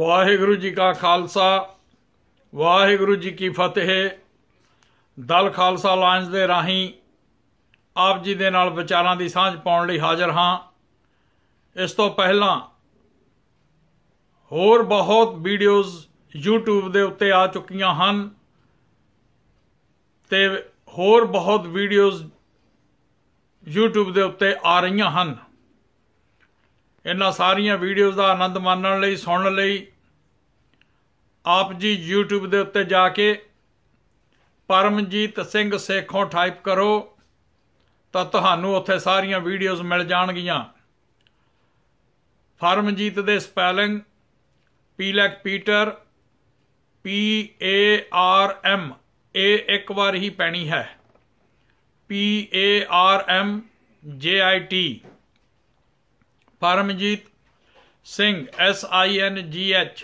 ਵਾਹਿਗੁਰੂ ਜੀ ਕਾ ਖਾਲਸਾ ਵਾਹਿਗੁਰੂ ਜੀ ਕੀ ਫਤਿਹ ਦਲ ਖਾਲਸਾ ਲਾਂਜ ਦੇ ਰਾਹੀਂ ਆਪ ਜੀ ਦੇ ਨਾਲ ਵਿਚਾਰਾਂ ਦੀ ਸਾਂਝ ਪਾਉਣ ਲਈ ਹਾਜ਼ਰ ਹਾਂ ਇਸ ਤੋਂ ਪਹਿਲਾਂ ਹੋਰ ਬਹੁਤ ਵੀਡੀਓਜ਼ YouTube ਦੇ ਉੱਤੇ ਆ ਚੁੱਕੀਆਂ ਹਨ ਤੇ ਹੋਰ ਬਹੁਤ ਵੀਡੀਓਜ਼ YouTube ਦੇ ਉੱਤੇ ਆ ਰਹੀਆਂ ਹਨ ਇਹਨਾਂ ਸਾਰੀਆਂ ਵੀਡੀਓਜ਼ ਦਾ ਆਨੰਦ ਮਾਣਨ ਲਈ ਸੁਣਨ ਲਈ ਆਪ ਜੀ YouTube ਦੇ ਉੱਤੇ ਜਾ ਕੇ ਪਰਮਜੀਤ ਸਿੰਘ ਸੇਖੋਂ ਟਾਈਪ ਕਰੋ ਤਾਂ ਤੁਹਾਨੂੰ ਉੱਥੇ ਸਾਰੀਆਂ ਵੀਡੀਓਜ਼ ਮਿਲ ਜਾਣਗੀਆਂ ਪਰਮਜੀਤ ਦੇ spelling P like Peter P A R M A ਇੱਕ ਵਾਰ ਹੀ ਪੈਣੀ ਹੈ P A R M J I T Paramjit Singh S I N G H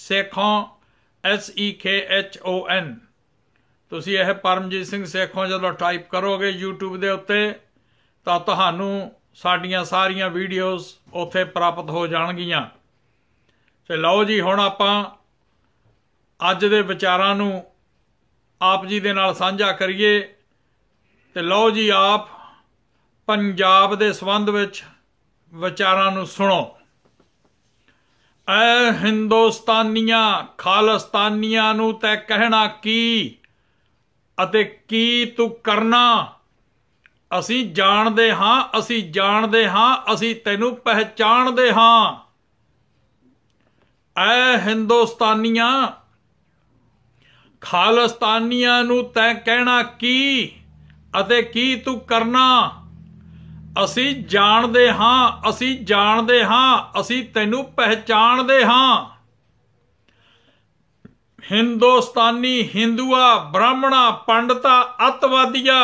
Sekhon S E K H O N ਤੁਸੀਂ ਇਹ ਪਰਮਜੀਤ ਸਿੰਘ ਸੇਖੋਂ ਜਦੋਂ ਟਾਈਪ ਕਰੋਗੇ YouTube ਦੇ ਉੱਤੇ ਤਾਂ ਤੁਹਾਨੂੰ ਸਾਡੀਆਂ ਸਾਰੀਆਂ ਵੀਡੀਓਜ਼ ਉੱਥੇ ਪ੍ਰਾਪਤ ਹੋ ਜਾਣਗੀਆਂ ਤੇ ਲਓ ਜੀ ਹੁਣ ਆਪਾਂ ਅੱਜ ਦੇ ਵਿਚਾਰਾਂ ਨੂੰ ਆਪ ਜੀ ਦੇ ਨਾਲ ਸਾਂਝਾ ਕਰੀਏ ਤੇ ਲਓ ਜੀ ਆਪ ਪੰਜਾਬ ਦੇ ਸੰਬੰਧ ਵਿੱਚ ਵਿਚਾਰਾਂ ਨੂੰ ਸੁਣੋ ਐ ਹਿੰਦੁਸਤਾਨੀਆਂ ਖਾਲਸਤਾਨੀਆਂ ਨੂੰ ਤੈ ਕਹਿਣਾ ਕੀ ਅਤੇ ਕੀ ਤੂੰ ਕਰਨਾ ਅਸੀਂ ਜਾਣਦੇ ਹਾਂ ਅਸੀਂ ਜਾਣਦੇ ਹਾਂ ਅਸੀਂ ਤੈਨੂੰ ਪਹਿਚਾਣਦੇ ਹਾਂ ਐ ਹਿੰਦੁਸਤਾਨੀਆਂ ਖਾਲਸਤਾਨੀਆਂ ਨੂੰ ਤੈ ਕਹਿਣਾ ਕੀ ਅਤੇ ਕੀ ਤੂੰ ਕਰਨਾ ਅਸੀਂ ਜਾਣਦੇ ਹਾਂ ਅਸੀਂ ਜਾਣਦੇ ਹਾਂ ਅਸੀਂ ਤੈਨੂੰ ਪਹਿਚਾਣਦੇ ਹਾਂ ਹਿੰਦੁਸਤਾਨੀ ਹਿੰਦੂਆ ਬ੍ਰਾਹਮਣਾ ਪੰਡਤਾ ਅਤਵਾਦੀਆ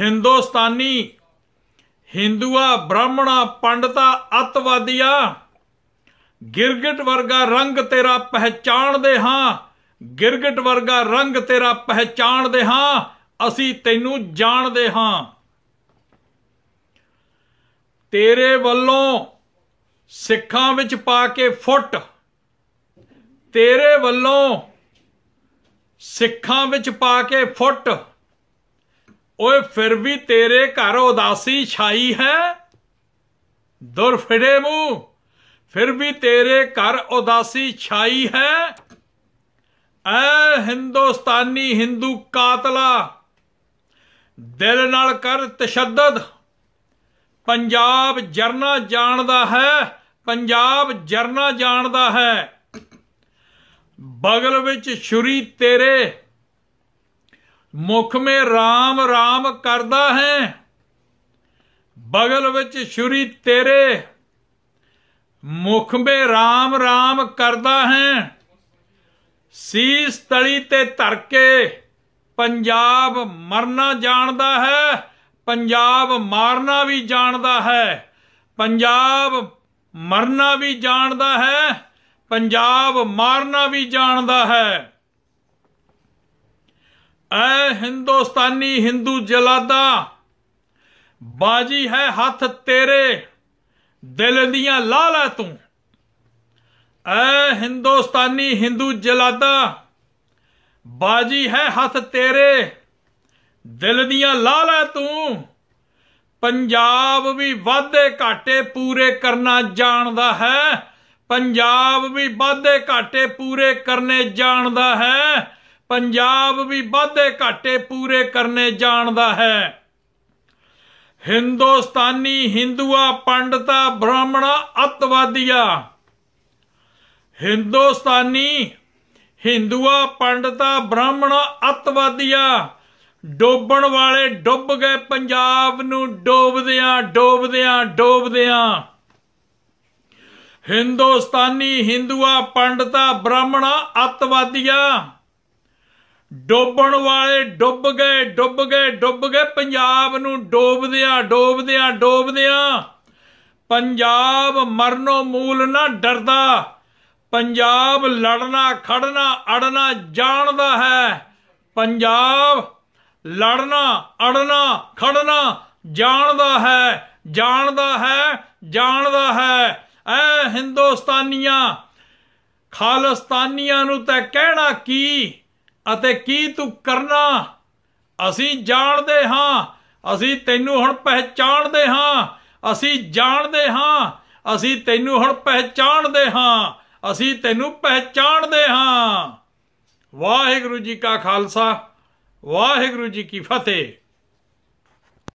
ਹਿੰਦੁਸਤਾਨੀ ਹਿੰਦੂਆ ਬ੍ਰਾਹਮਣਾ ਪੰਡਤਾ ਅਤਵਾਦੀਆ ਗਿਰਗਟ ਵਰਗਾ ਰੰਗ ਤੇਰਾ ਪਹਿਚਾਣਦੇ ਹਾਂ ਗਿਰਗਟ ਵਰਗਾ ਰੰਗ ਤੇਰਾ ਪਹਿਚਾਣਦੇ ਹਾਂ ਅਸੀਂ ਤੈਨੂੰ ਜਾਣਦੇ ਹਾਂ ਤੇਰੇ ਵੱਲੋਂ ਸਿੱਖਾਂ ਵਿੱਚ ਪਾ ਕੇ ਫੁੱਟ ਤੇਰੇ ਵੱਲੋਂ ਸਿੱਖਾਂ ਵਿੱਚ ਪਾ ਕੇ ਫੁੱਟ ਓਏ ਫਿਰ ਵੀ ਤੇਰੇ ਘਰ ਉਦਾਸੀ ਛਾਈ ਹੈ ਦੁਰ ਫਿਰੇ ਮੂੰ ਫਿਰ ਵੀ ਤੇਰੇ ਘਰ ਉਦਾਸੀ ਛਾਈ ਹੈ ਐ ਹਿੰਦੁਸਤਾਨੀ ਹਿੰਦੂ ਕਾਤਲਾ ਦਿਲ ਨਾਲ ਕਰ ਤਸ਼ੱਦਦ ਪੰਜਾਬ ਜਰਨਾ ਜਾਣਦਾ ਹੈ ਪੰਜਾਬ ਜਰਨਾ ਜਾਣਦਾ ਹੈ ਬਗਲ ਵਿੱਚ ਛੁਰੀ ਤੇਰੇ ਮੁਖ ਮੇ RAM RAM ਕਰਦਾ ਹੈ ਬਗਲ ਵਿੱਚ ਛੁਰੀ ਤੇਰੇ ਮੁਖ ਮੇ RAM RAM ਕਰਦਾ ਹੈ ਸੀਸ ਤਲੀ ਤੇ ਧਰ ਕੇ ਪੰਜਾਬ ਮਰਨਾ ਜਾਣਦਾ ਹੈ ਪੰਜਾਬ ਮਾਰਨਾ ਵੀ ਜਾਣਦਾ ਹੈ ਪੰਜਾਬ ਮਰਨਾ ਵੀ ਜਾਣਦਾ ਹੈ ਪੰਜਾਬ ਮਾਰਨਾ ਵੀ ਜਾਣਦਾ ਹੈ ਐ ਹਿੰਦੁਸਤਾਨੀ ਹਿੰਦੂ ਜਲਾਦਾ ਬਾਜੀ ਹੈ ਹੱਥ ਤੇਰੇ ਦਿਲ ਦੀਆਂ ਲਾ ਲੈ ਤੂੰ ਐ ਹਿੰਦੁਸਤਾਨੀ ਹਿੰਦੂ ਜਲਾਦਾ ਬਾਜੀ ਹੈ ਹੱਥ ਤੇਰੇ ਦਿਲ ਦੀਆਂ ਲਾ ਲੈ ਤੂੰ ਪੰਜਾਬ ਵੀ ਵਾਧੇ ਘਾਟੇ ਪੂਰੇ ਕਰਨਾ ਜਾਣਦਾ ਹੈ ਪੰਜਾਬ ਵੀ ਵਾਧੇ ਘਾਟੇ ਪੂਰੇ ਕਰਨੇ ਜਾਣਦਾ ਹੈ ਪੰਜਾਬ ਵੀ ਵਾਧੇ ਘਾਟੇ ਪੂਰੇ ਕਰਨੇ ਜਾਣਦਾ ਹੈ ਹਿੰਦੁਸਤਾਨੀ ਹਿੰਦੂਆ ਪੰਡਤਾ ਬ੍ਰਾਹਮਣਾ ਅਤਵਾਦੀਆ ਹਿੰਦੁਸਤਾਨੀ ਹਿੰਦੂਆ ਪੰਡਤਾ ਬ੍ਰਾਹਮਣਾ ਅਤਵਾਦੀਆ ਡੋਬਣ ਵਾਲੇ ਡੁੱਬ ਗਏ ਪੰਜਾਬ ਨੂੰ ਡੋਬਦਿਆਂ ਡੋਬਦਿਆਂ ਡੋਬਦਿਆਂ ਹਿੰਦੁਸਤਾਨੀ ਹਿੰਦੂਆ ਪੰਡਤਾ ਬ੍ਰਾਹਮਣਾ ਅਤਵਾਦੀਆ ਡੋਬਣ ਵਾਲੇ ਡੁੱਬ ਗਏ ਡੁੱਬ ਗਏ ਡੁੱਬ ਗਏ ਪੰਜਾਬ ਨੂੰ ਡੋਬਦਿਆਂ ਡੋਬਦਿਆਂ ਡੋਬਦਿਆਂ ਪੰਜਾਬ ਮਰਨੋ ਮੂਲ ਨਾ ਡਰਦਾ ਪੰਜਾਬ ਲੜਨਾ ਖੜਨਾ ਅੜਨਾ ਜਾਣਦਾ ਹੈ ਪੰਜਾਬ ਲੜਨਾ ਅੜਨਾ ਖੜਨਾ ਜਾਣਦਾ ਹੈ ਜਾਣਦਾ ਹੈ ਜਾਣਦਾ ਹੈ ਐ ਹਿੰਦੁਸਤਾਨੀਆਂ ਖਾਲਸਤਾਨੀਆਂ ਨੂੰ ਤੈ ਕਹਿਣਾ ਕੀ ਅਤੇ ਕੀ ਤੂੰ ਕਰਨਾ ਅਸੀਂ ਜਾਣਦੇ ਹਾਂ ਅਸੀਂ ਤੈਨੂੰ ਹੁਣ ਪਹਿਚਾਣਦੇ ਹਾਂ ਅਸੀਂ ਜਾਣਦੇ ਹਾਂ ਅਸੀਂ ਤੈਨੂੰ ਹੁਣ ਪਹਿਚਾਣਦੇ ਹਾਂ ਅਸੀਂ ਤੈਨੂੰ ਪਹਿਚਾਣਦੇ ਹਾਂ ਵਾਹਿਗੁਰੂ ਜੀ ਕਾ ਖਾਲਸਾ ਵਾਹਿਗੁਰੂ ਜੀ ਕੀ ਫਤਿਹ